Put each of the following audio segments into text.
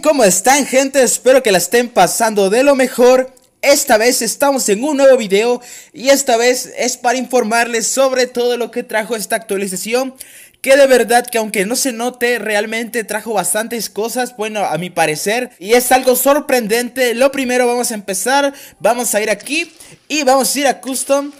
¿cómo están gente? Espero que la estén pasando de lo mejor. Esta vez estamos en un nuevo video y esta vez es para informarles sobre todo lo que trajo esta actualización. Que de verdad que aunque no se note, realmente trajo bastantes cosas, bueno, a mi parecer. Y es algo sorprendente. Lo primero vamos a empezar, vamos a ir aquí y vamos a ir a Custom.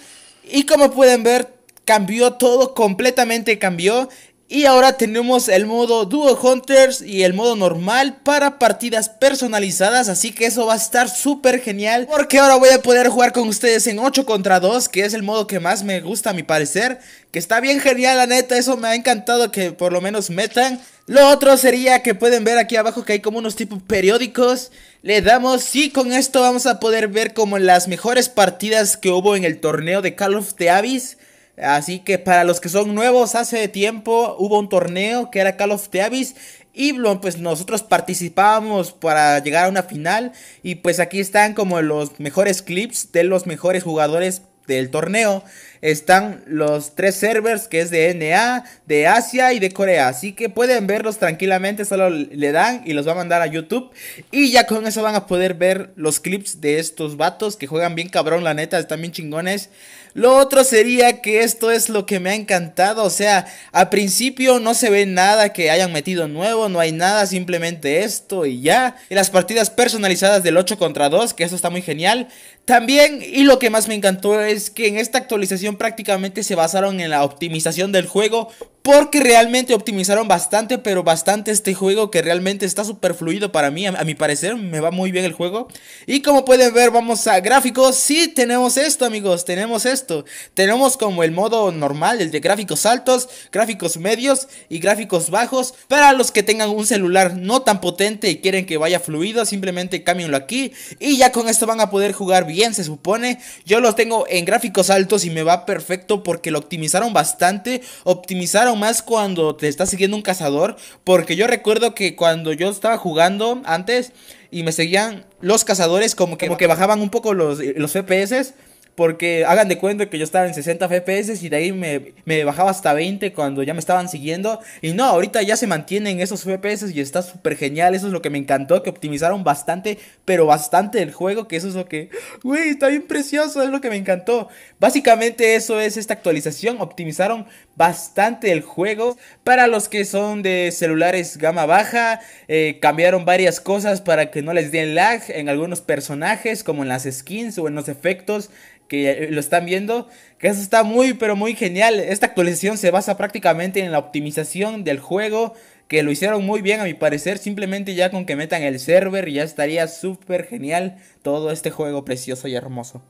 Y como pueden ver, cambió todo, completamente cambió. Y ahora tenemos el modo Duo Hunters y el modo normal para partidas personalizadas. Así que eso va a estar súper genial. Porque ahora voy a poder jugar con ustedes en 8 contra 2. Que es el modo que más me gusta a mi parecer. Que está bien genial la neta. Eso me ha encantado que por lo menos metan. Lo otro sería que pueden ver aquí abajo que hay como unos tipos periódicos. Le damos y con esto vamos a poder ver como las mejores partidas que hubo en el torneo de Call of the Abyss. Así que para los que son nuevos, hace tiempo hubo un torneo que era Call of the Abyss y pues nosotros participábamos para llegar a una final y pues aquí están como los mejores clips de los mejores jugadores del torneo están los tres servers que es de NA, de Asia y de Corea. Así que pueden verlos tranquilamente, solo le dan y los va a mandar a YouTube. Y ya con eso van a poder ver los clips de estos vatos que juegan bien cabrón, la neta, están bien chingones. Lo otro sería que esto es lo que me ha encantado. O sea, a principio no se ve nada que hayan metido nuevo, no hay nada, simplemente esto y ya. Y las partidas personalizadas del 8 contra 2, que eso está muy genial. También, y lo que más me encantó es que en esta actualización prácticamente se basaron en la optimización del juego porque realmente optimizaron bastante, pero bastante este juego que realmente está súper fluido para mí. A, mi parecer me va muy bien el juego. Y como pueden ver, vamos a gráficos. Sí, tenemos esto amigos, tenemos esto. Tenemos como el modo normal, el de gráficos altos, gráficos medios y gráficos bajos. Para los que tengan un celular no tan potente y quieren que vaya fluido, simplemente cámbienlo aquí. Y ya con esto van a poder jugar bien, se supone. Yo los tengo en gráficos altos y me va perfecto porque lo optimizaron bastante. Optimizaron más cuando te está siguiendo un cazador. Porque yo recuerdo que cuando yo estaba jugando antes y me seguían los cazadores, como que, bajaban un poco los, los FPS. Porque hagan de cuenta que yo estaba en 60 FPS y de ahí me, bajaba hasta 20 cuando ya me estaban siguiendo. Y no, ahorita ya se mantienen esos FPS y está súper genial. Eso es lo que me encantó, que optimizaron bastante, pero bastante el juego. Que eso es lo que, güey, está bien precioso, es lo que me encantó. Básicamente eso es esta actualización. Optimizaron bastante el juego. Para los que son de celulares gama baja, eh, cambiaron varias cosas para que no les den lag en algunos personajes, como en las skins o en los efectos que lo están viendo, que eso está muy pero muy genial. Esta actualización se basa prácticamente en la optimización del juego, que lo hicieron muy bien a mi parecer, simplemente ya con que metan el server ya estaría súper genial todo este juego precioso y hermoso.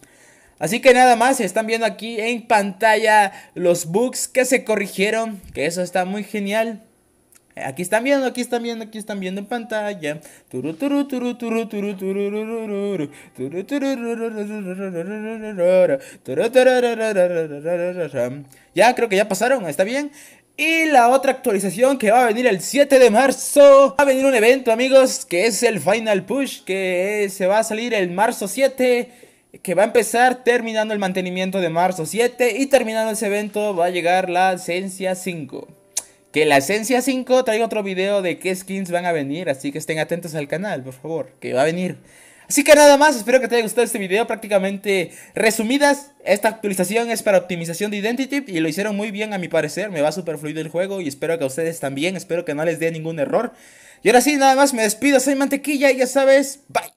Así que nada más, están viendo aquí en pantalla los bugs que se corrigieron, que eso está muy genial. Aquí están viendo, aquí están viendo, aquí están viendo en pantalla. Ya, creo que ya pasaron, está bien. Y la otra actualización que va a venir el 7 de marzo. Va a venir un evento, amigos, que es el Final Push, que se va a salir el marzo 7 que va a empezar terminando el mantenimiento de marzo 7 y terminando ese evento va a llegar la esencia 5. Que la esencia 5 traigo otro video de qué skins van a venir, así que estén atentos al canal, por favor, que va a venir. Así que nada más, espero que te haya gustado este video, prácticamente resumidas, esta actualización es para optimización de Identity y lo hicieron muy bien a mi parecer, me va súper fluido el juego y espero que a ustedes también, espero que no les dé ningún error. Y ahora sí, nada más, me despido, soy Mantequilla y ya sabes, bye.